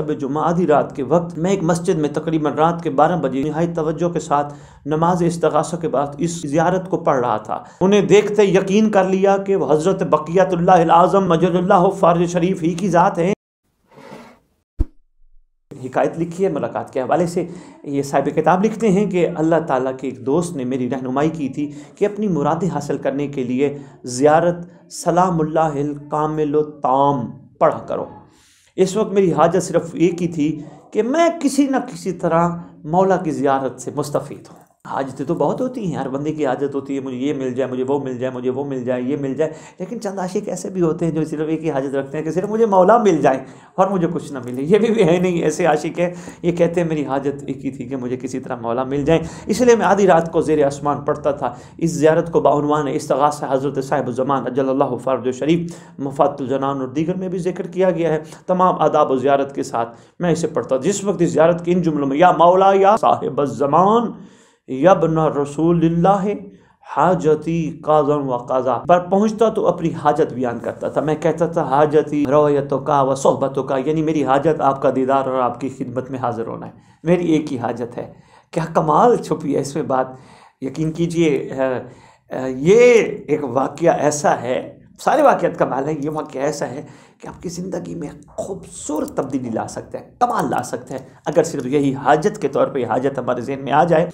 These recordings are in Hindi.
शब जुमा आधी रात के वक्त मैं एक मस्जिद में तकरीबन रात के बारह बजे नहाई तवज्जो के साथ नमाज इसतगासा के बाद इस जियारत को पढ़ रहा था उन्हें देखते यकीन कर लिया कि वह हज़रत बक़ियातुल्लाज़म मजल्ला फ़ारज शरीफ ही की ज़ात है हिकायत लिखी है मुलाकात के हवाले से ये साहिब किताब लिखते हैं कि अल्लाह ताला के एक दोस्त ने मेरी रहनुमाई की थी कि अपनी मुरादें हासिल करने के लिए ज़्यारत सलामुल्लाहिल कामिल ताम पढ़ा करो इस वक्त मेरी हाजत सिर्फ एक ही थी कि मैं किसी न किसी तरह मौला की ज़ियारत से मुस्तफ़ हूँ आदतें तो बहुत होती हैं हर बंदे की आदत होती है मुझे ये मिल जाए मुझे वो मिल जाए मुझे वो मिल जाए ये मिल जाए लेकिन चंद आशिक ऐसे भी होते हैं जो सिर्फ एक ही हाजत रखते हैं कि सिर्फ मुझे मौला मिल जाए और मुझे कुछ ना मिले ये भी, भी है नहीं ऐसे आशिक है ये कहते हैं मेरी हाजत एक ही थी कि मुझे किसी तरह मौला मिल जाए इसलिए मैं आधी रात को जेर आसमान पढ़ता था इस ज्यारत को बानवान से हज़रत जमान अजल्ला फ़र्ज शरीफ मफातुलजनान और दीगर में भी जिक्र किया गया है तमाम आदाब ज्यारत के साथ मैं इसे पढ़ता जिस वक्त इस ज्यारत के इन जुमलों में या मौला या साहिब जमान यबन रसूल हाजती काजन व काजा पर पहुंचता तो अपनी हाजत बयान करता था मैं कहता था हाजती रोयतों का व सोहबतों का यानी मेरी हाजत आपका दीदार और आपकी खिदमत में हाजिर होना है मेरी एक ही हाजत है क्या कमाल छुपी है इसमें बात यकीन कीजिए ये एक वाक़ ऐसा है सारे वाक्यात कमाल है ये वाक्य ऐसा है कि आपकी ज़िंदगी में खूबसूरत तब्दीली ला सकता है कमाल ला सकता है अगर सिर्फ यही हाजत के तौर पर हाजत हमारे जहन में आ जाए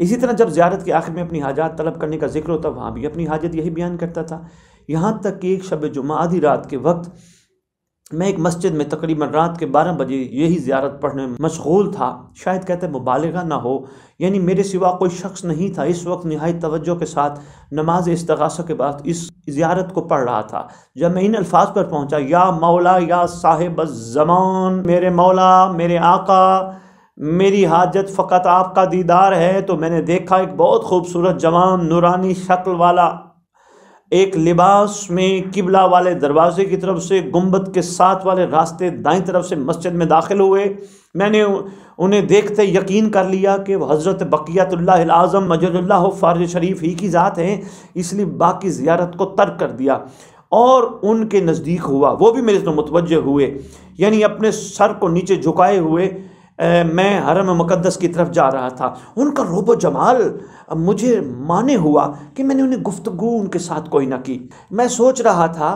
इसी तरह जब ज्यारत के आखिर में अपनी हाजत तलब करने का जिक्र होता वहाँ भी अपनी हाजत यही बयान करता था यहाँ तक कि एक शब जुम्मा आधी रात के वक्त मैं एक मस्जिद में तकरीबन रात के 12 बजे यही ज्यारत पढ़ने में मशगूल था शायद कहते मुबालगा ना हो यानी मेरे सिवा कोई शख्स नहीं था इस वक्त नहायत तवज्जो के साथ नमाज इस्तगासा के बाद इस ज्यारत को पढ़ रहा था जब मैं इन अल्फाज पर पहुंचा या मौला या साहिब जमान मेरे मौला मेरे आका मेरी हाजत फ़कत आपका दीदार है तो मैंने देखा एक बहुत खूबसूरत जवान नूरानी शक्ल वाला एक लिबास में किबला वाले दरवाजे की तरफ से गुम्बद के साथ वाले रास्ते दाएं तरफ से मस्जिद में दाखिल हुए मैंने उन्हें देखते यकीन कर लिया कि वह हज़रत बक़ियातुल्लाज़म मजल्ला फ़ारज शरीफ ही की ज़ात हैं इसलिए बाकी ज़्यारत को तर्क कर दिया और उनके नज़दीक हुआ वो भी मेरे से मुतवजह हुए यानी अपने सर को नीचे झुकाए हुए मैं हरम मुकद्दस की तरफ जा रहा था उनका रोबो जमाल मुझे माने हुआ कि मैंने उन्हें गुफ्तगु उनके साथ कोई ना की मैं सोच रहा था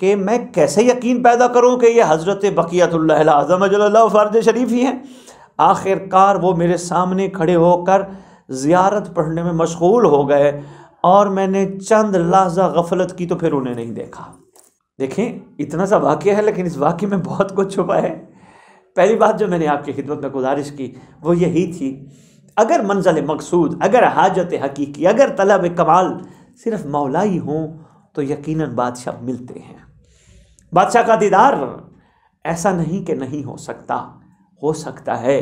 कि मैं कैसे यकीन पैदा करूं कि ये हज़रत बक़ियातुल्लाज़म फ़र्ज शरीफ ही हैं आखिरकार वो मेरे सामने खड़े होकर ज़ियारत पढ़ने में मशगूल हो गए और मैंने चंद लहजा गफलत की तो फिर उन्हें नहीं देखा देखें इतना सा वाक्य है लेकिन इस वाक्य में बहुत कुछ छुपा है पहली बात जो मैंने आपकी खिदमत में गुजारिश की वो यही थी अगर मंजिल मकसूद अगर हाजत हकीकी अगर तलब कमाल सिर्फ मौला ही हों तो यकीनन बादशाह मिलते हैं बादशाह का दीदार ऐसा नहीं कि नहीं हो सकता हो सकता है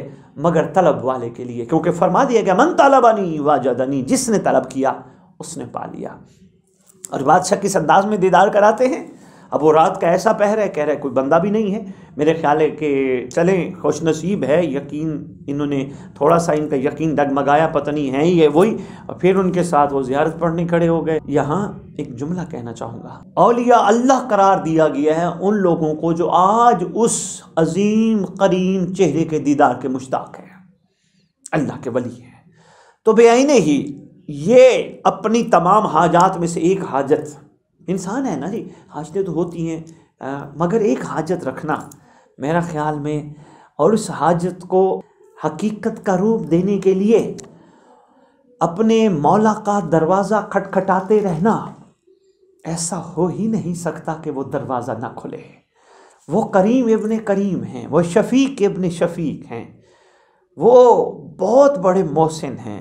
मगर तलब वाले के लिए क्योंकि फरमा दिया गया मन तलबानी अनी जिसने तलब किया उसने पा लिया और बादशाह किस अंदाज में दीदार कराते हैं अब वो रात का ऐसा पहर है कह रहा है कोई बंदा भी नहीं है मेरे ख्याल है कि चलें खुश नसीब है यकीन इन्होंने थोड़ा सा इनका यकीन डगमगाया पता नहीं है ये वही फिर उनके साथ वो ज्यारत पढ़ने खड़े हो गए यहाँ एक जुमला कहना चाहूँगा अलिया अल्लाह करार दिया गया है उन लोगों को जो आज उस अजीम करीम चेहरे के दीदार के मुश्ताक है अल्लाह के वली है तो बेआईने ही ये अपनी तमाम हाजात में से एक हाजत इंसान है ना जी हाजतें तो होती हैं मगर एक हाजत रखना मेरा ख्याल में और उस हाजत को हकीकत का रूप देने के लिए अपने मौला का दरवाज़ा खटखटाते रहना ऐसा हो ही नहीं सकता कि वो दरवाज़ा ना खुले वो करीम इबन करीम हैं वो शफीक इबन शफीक हैं वो बहुत बड़े मोहसिन हैं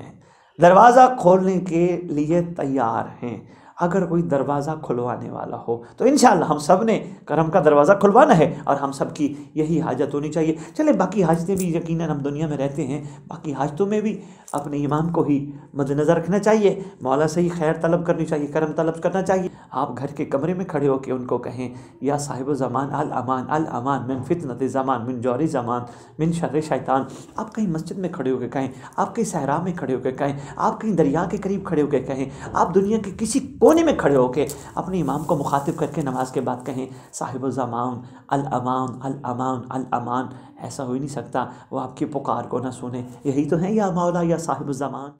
दरवाज़ा खोलने के लिए तैयार हैं अगर कोई दरवाज़ा खुलवाने वाला हो तो इन हम सब ने करम का दरवाज़ा खुलवाना है और हम सब की यही हाजत होनी चाहिए चले बाकी हाजतें भी यकीन हम दुनिया में रहते हैं बाकी हाजतों में भी अपने इमाम को ही मद्दनज़र रखना चाहिए मौला से ही खैर तलब करनी चाहिए करम तलब करना चाहिए आप घर के कमरे में खड़े होकर उनको कहें या साहिब ज़मान अल अमान अल अमान मिन फितनत ज़मान मिन जौरी ज़मान मिन शर शैतान आप कहीं मस्जिद में खड़े होकर कहें आप कहीं सहरा में खड़े होकर कहें आप कहीं दरिया के करीब खड़े होकर कहें आप दुनिया के किसी कोने में खड़े होकर अपने इमाम को मुखातिब करके नमाज के बाद कहें साहिब ज़मान अल अमान अल अमान अल अमान ऐसा हो ही नहीं सकता वो आपकी पुकार को ना सुने यही तो है या मौला या साहिब ज़मान